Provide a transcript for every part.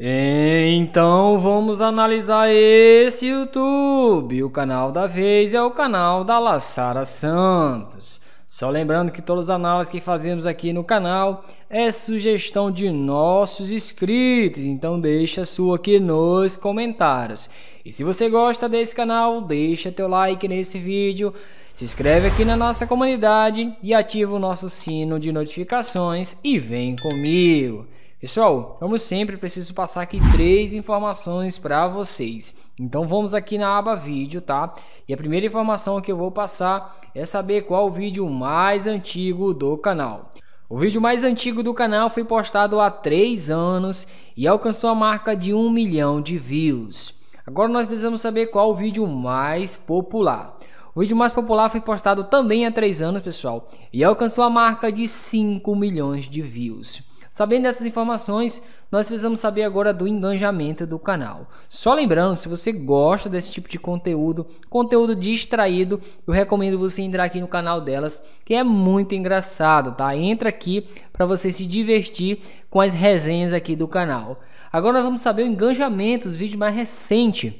Então vamos analisar esse YouTube. O canal da vez é o canal da Laçara Santos. Só lembrando que todas as análises que fazemos aqui no canal é sugestão de nossos inscritos, então deixa sua aqui nos comentários. E se você gosta desse canal, deixa teu like nesse vídeo, se inscreve aqui na nossa comunidade e ativa o nosso sino de notificações e vem comigo. Pessoal, como sempre, preciso passar aqui três informações para vocês. Então vamos aqui na aba vídeo, tá? E a primeira informação que eu vou passar é saber qual o vídeo mais antigo do canal. O vídeo mais antigo do canal foi postado há 3 anos e alcançou a marca de 1 milhão de views. Agora nós precisamos saber qual o vídeo mais popular. O vídeo mais popular foi postado também há 3 anos, pessoal, e alcançou a marca de 5 milhões de views. Sabendo dessas informações, nós precisamos saber agora do engajamento do canal. Só lembrando, se você gosta desse tipo de conteúdo, conteúdo distraído, eu recomendo você entrar aqui no canal delas, que é muito engraçado, tá? Entra aqui para você se divertir com as resenhas aqui do canal. Agora nós vamos saber o engajamento dos vídeos mais recentes.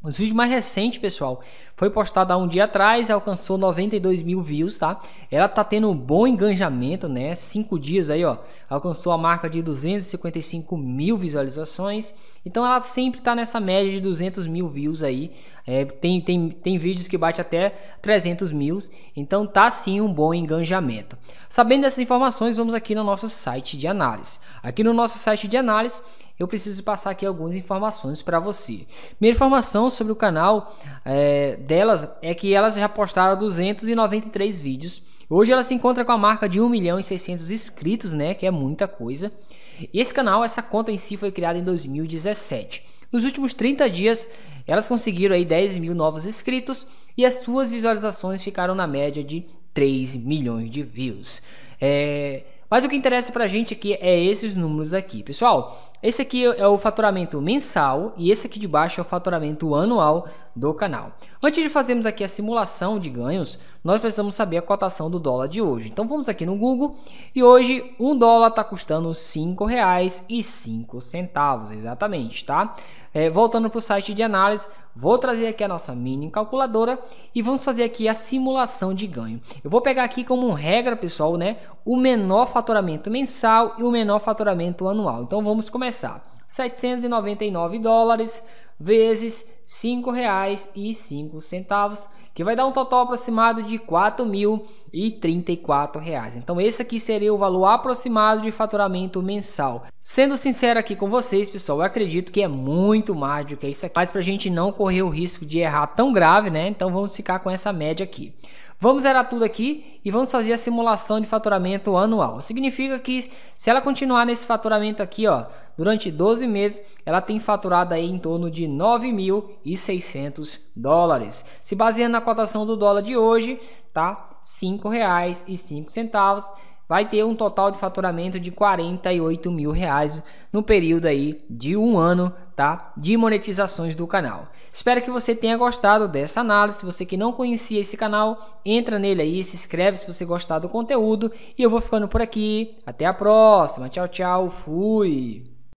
Os vídeos mais recentes, pessoal, foi postado há um dia atrás, e alcançou 92 mil views, tá? Ela tá tendo um bom engajamento, né? Cinco dias aí, ó, alcançou a marca de 255 mil visualizações. Então ela sempre tá nessa média de 200 mil views aí. É, tem, tem, tem vídeos que bate até 300 mil. Então tá sim um bom engajamento. Sabendo dessas informações, vamos aqui no nosso site de análise. Aqui no nosso site de análise eu preciso passar aqui algumas informações para você. Minha informação sobre o canal é, delas é que elas já postaram 293 vídeos. Hoje ela se encontra com a marca de 1 milhão e 600 inscritos, né? Que é muita coisa. E esse canal, essa conta em si foi criada em 2017. Nos últimos 30 dias, elas conseguiram aí 10 mil novos inscritos e as suas visualizações ficaram na média de 3 milhões de views. É, mas o que interessa pra gente aqui é esses números aqui, pessoal. Esse aqui é o faturamento mensal e esse aqui de baixo é o faturamento anual do canal. Antes de fazermos aqui a simulação de ganhos, nós precisamos saber a cotação do dólar de hoje. Então vamos aqui no Google e hoje um dólar está custando R$ 5,05, exatamente, tá? É, voltando para o site de análise, vou trazer aqui a nossa mini calculadora e vamos fazer aqui a simulação de ganho. Eu vou pegar aqui como regra, pessoal, né, o menor faturamento mensal e o menor faturamento anual. Então vamos começar. 799 dólares vezes R$ 5,05, que vai dar um total aproximado de R$ 4.000 e R$ reais. Então esse aqui seria o valor aproximado de faturamento mensal. Sendo sincero aqui com vocês, pessoal, eu acredito que é muito mais do que isso aqui, mas para a gente não correr o risco de errar tão grave, né? Então vamos ficar com essa média aqui. Vamos zerar tudo aqui e vamos fazer a simulação de faturamento anual. Significa que se ela continuar nesse faturamento aqui, ó, durante 12 meses, ela tem faturado aí em torno de 9.600 dólares. Se baseando na cotação do dólar de hoje, tá? R$ 5,05, vai ter um total de faturamento de 48 mil reais no período aí de um ano tá? de monetizações do canal. Espero que você tenha gostado dessa análise. Se Você que não conhecia esse canal, entra nele aí, se inscreve se você gostar do conteúdo. E eu vou ficando por aqui. Até a próxima. Tchau, tchau. Fui.